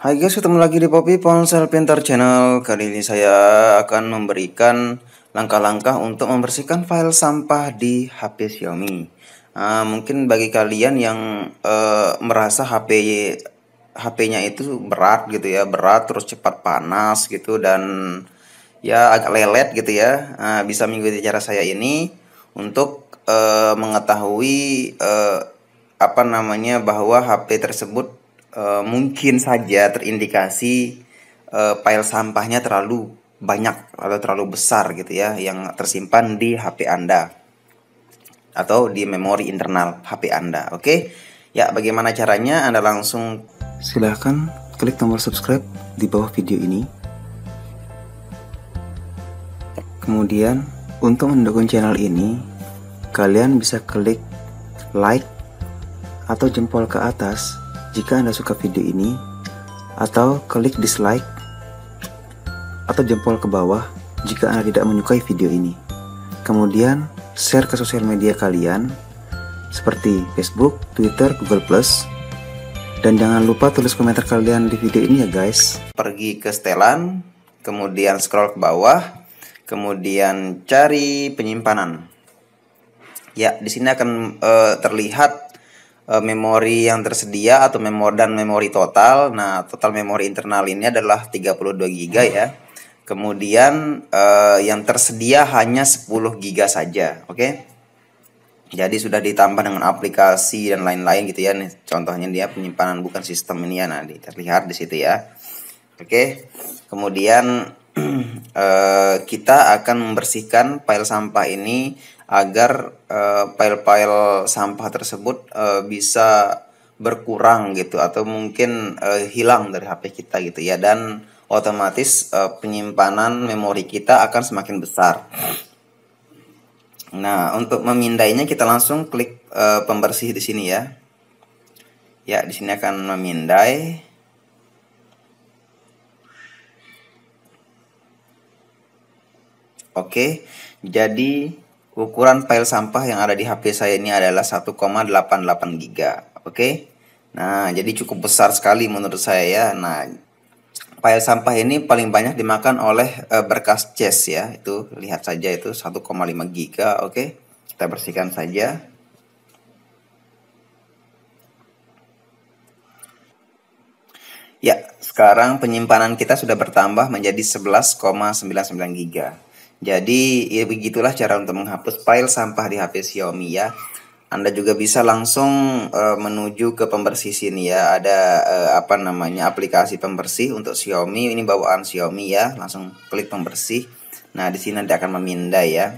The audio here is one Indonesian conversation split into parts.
Hai guys, ketemu lagi di Poppy Ponsel Pinter Channel. Kali ini saya akan memberikan langkah-langkah untuk membersihkan file sampah di HP Xiaomi. Nah, mungkin bagi kalian yang eh, merasa HP HP-nya itu berat gitu ya, berat terus cepat panas gitu dan ya agak lelet gitu ya, nah, bisa mengikuti cara saya ini untuk eh, mengetahui eh, apa namanya bahwa HP tersebut Eh, mungkin saja terindikasi uh, eh, file sampahnya terlalu banyak atau terlalu besar gitu ya yang tersimpan di HP Anda atau di memori internal HP Anda. Oke. Okay? Ya, bagaimana caranya? Anda langsung silahkan klik tombol subscribe di bawah video ini. Kemudian, untuk mendukung channel ini, kalian bisa klik like atau jempol ke atas jika Anda suka video ini, atau klik dislike atau jempol ke bawah jika Anda tidak menyukai video ini. Kemudian, share ke sosial media kalian seperti Facebook, Twitter, Google+. Plus, Dan jangan lupa tulis komentar kalian di video ini ya guys. Pergi ke setelan, kemudian scroll ke bawah, kemudian cari penyimpanan. Ya, di sini akan uh, terlihat Eh, memori yang tersedia atau memori dan memori total. Nah, total memori internal ini adalah 32 GB ya. Kemudian uh, yang tersedia hanya 10 GB saja, oke? Okay? Jadi sudah ditambah dengan aplikasi dan lain-lain gitu ya. Nih, contohnya dia penyimpanan bukan sistem ini ya. Nah, terlihat di situ ya. Oke. Okay? Kemudian Eh, kita akan membersihkan file sampah ini agar file eh, file-file sampah tersebut uh, bisa berkurang gitu atau mungkin uh, hilang dari HP kita gitu ya dan otomatis uh, penyimpanan memori kita akan semakin besar. Nah, untuk memindainya kita langsung klik uh, pembersih di sini ya. Ya, di sini akan memindai. Oke, jadi ukuran file sampah yang ada di HP saya ini adalah 1,88 GB. Oke. Nah, jadi cukup besar sekali menurut saya ya. Nah, file sampah ini paling banyak dimakan oleh uh, berkas chest ya. Itu lihat saja itu 1,5 GB, oke. Kita bersihkan saja. Ya, sekarang penyimpanan kita sudah bertambah menjadi 11,99 GB. Jadi ya begitulah cara untuk menghapus file sampah di HP Xiaomi ya. Anda juga bisa langsung uh, menuju ke pembersih sini ya. Ada uh, apa namanya aplikasi pembersih untuk Xiaomi. Ini bawaan Xiaomi ya. Langsung klik pembersih. Nah di sini nanti akan memindai ya.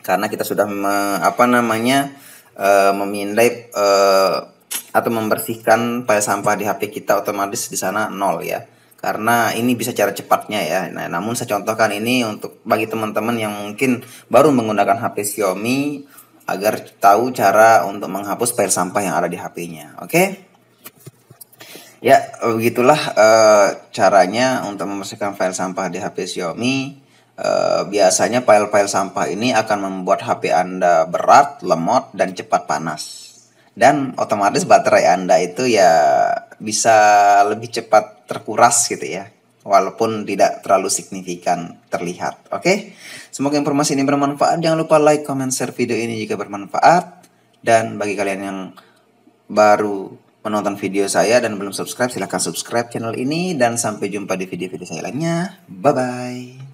Karena kita sudah me, apa namanya uh, eh, memindai uh, atau membersihkan file sampah di HP kita otomatis di sana nol ya karena ini bisa cara cepatnya ya. Nah, namun saya contohkan ini untuk bagi teman-teman yang mungkin baru menggunakan HP Xiaomi agar tahu cara untuk menghapus file sampah yang ada di HP-nya. Oke? Okay? Ya, begitulah uh, caranya untuk membersihkan file sampah di HP Xiaomi. Uh, biasanya file-file sampah ini akan membuat HP Anda berat, lemot, dan cepat panas. Dan otomatis baterai Anda itu ya bisa lebih cepat terkuras gitu ya walaupun tidak terlalu signifikan terlihat. Oke, okay? semoga informasi ini bermanfaat. Jangan lupa like, comment, share video ini jika bermanfaat. Dan bagi kalian yang baru menonton video saya dan belum subscribe, silahkan subscribe channel ini. Dan sampai jumpa di video-video saya lainnya. Bye-bye.